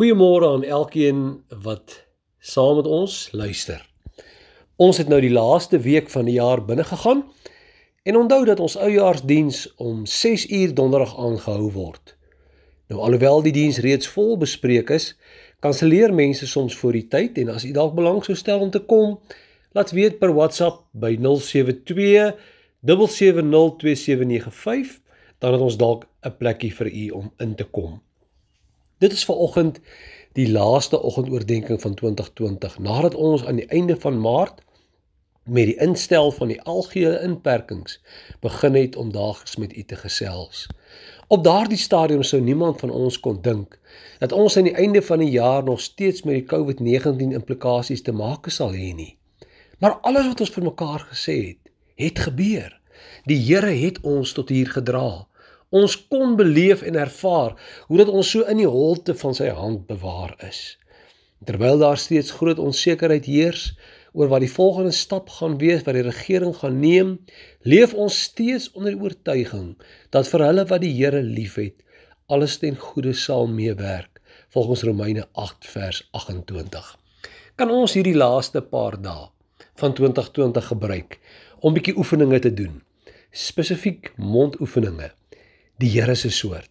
Goeiemôre aan elkeen wat saam met ons luister. Ons het nou die laaste week van die jaar binne gegaan en onthou dat ons oujaarsdiens om 6uur donderdag aangehou word. Nou alhoewel die diens reeds vol bespreek is, kanselleer mense soms voor die tyd en as u dalk belang sou stel om te kom, laat weet per WhatsApp by 072 7702795 dan het ons dalk 'n plekkie vir u om in te kom. Dit is vanoggend die laaste oggendoordenkings van 2020 nadat ons aan die einde van Maart met die instel van die algehele inperkings begin het om daags met u te gesels. Op daardie stadium sou niemand van ons kon dink dat ons aan die einde van die jaar nog steeds met die COVID-19 implikasies te maak sal hê nie. Maar alles wat ons vir mekaar gesê het, het gebeur. Die Here het ons tot hier gedra Ons kon beleef en ervaar hoe dat ons so in die holte van sy hand bewaar is. Terwyl daar steeds groot onsekerheid heers oor wat die volgende stap gaan wees wat die regering gaan neem, leef ons steeds onder die oortuiging dat vir hulle wat die Here liefhet, alles ten goeie sal meewerk, volgens Romeine 8 vers 28. Kan ons hierdie laaste paar dae van 2020 gebruik om bietjie oefeninge te doen? Spesifiek mondoefeninge die Here se soort.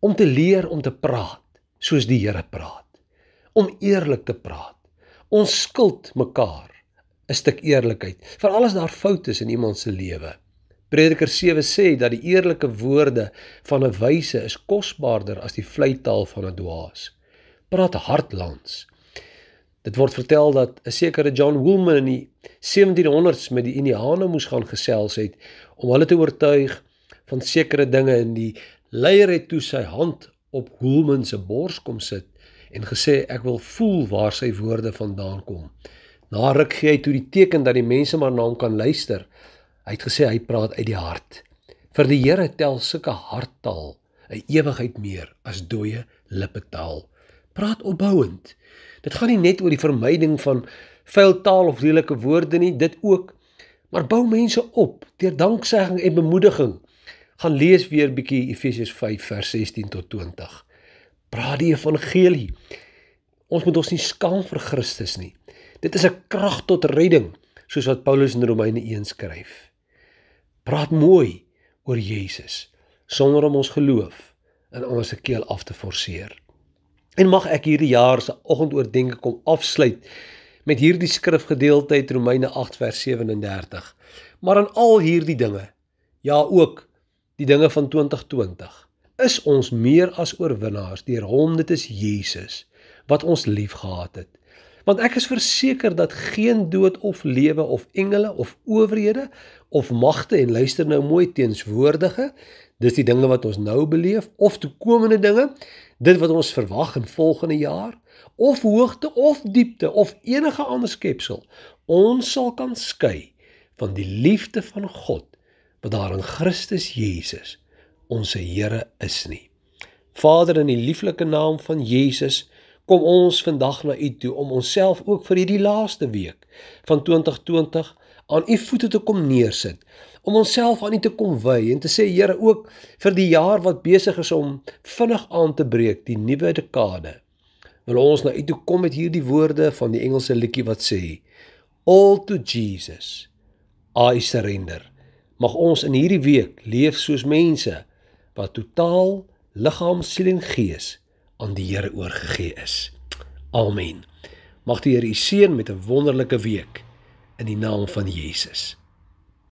Om te leer om te praat soos die Here praat. Om eerlik te praat. Ons skuld mekaar 'n stuk eerlikheid vir alles daar foute in iemand se lewe. Prediker 7 sê dat die eerlike woorde van 'n wyse is kosbaarder as die vleitaal van 'n dwaas. Praat hartlands. Dit word vertel dat 'n sekere John Woolman in die 1700s met die Indiane moes gaan gesels het om hulle te oortuig van sekere dinge en die leier het toe sy hand op Goolman se bors kom sit en gesê ek wil voel waar sy woorde vandaan kom. Na ruk gee hy toe die teken dat die mense maar na hom kan luister. Hy het gesê hy praat uit die hart. Vir die Here tel sulke harttaal 'n ewigheid meer as dooie lippetaal. Praat opbouend. Dit gaan nie net oor die vermyding van vuil taal of lelike woorde nie, dit ook maar bou mense op deur danksegging en bemoediging gaan lees weer bietjie Efesiërs 5 vers 16 tot 20. Praat die evangelie. Ons moet ons nie skaam vir Christus nie. Dit is 'n krag tot redding, soos wat Paulus in Romeine 1 skryf. Praat mooi oor Jesus sonder om ons geloof in ons keel af te forceer. En mag ek hierdie jaar se oggendoordenke kom afsluit met hierdie skrifgedeelte uit Romeine 8 vers 37. Maar aan al hierdie dinge, ja ook die dinge van 2020 is ons meer as oorwinnaars deur hom dit is Jesus wat ons liefgehad het want ek is verseker dat geen dood of lewe of engele of owerhede of magte en luister nou mooi teenswoordige dis die dinge wat ons nou beleef of toekomende dinge dit wat ons verwag in volgende jaar of hoogte of diepte of enige ander skepsel ons sal kan skei van die liefde van God wat daar in Christus Jesus ons Here is nie. Vader in die lieflike naam van Jesus, kom ons vandag na U toe om onsself ook vir hierdie laaste week van 2020 aan U voete te kom neersit, om onsself aan U te kom wy en te sê Here ook vir die jaar wat besig is om vinnig aan te breek, die nuwe dekade. Wil ons na U toe kom met hierdie woorde van die Engelse liedjie wat sê: All to Jesus I surrender. Mag ons in hierdie week leef soos mense wat totaal liggaam, siel en gees aan die Here oorgegee is. Amen. Mag die Here u seën met 'n wonderlike week in die naam van Jesus.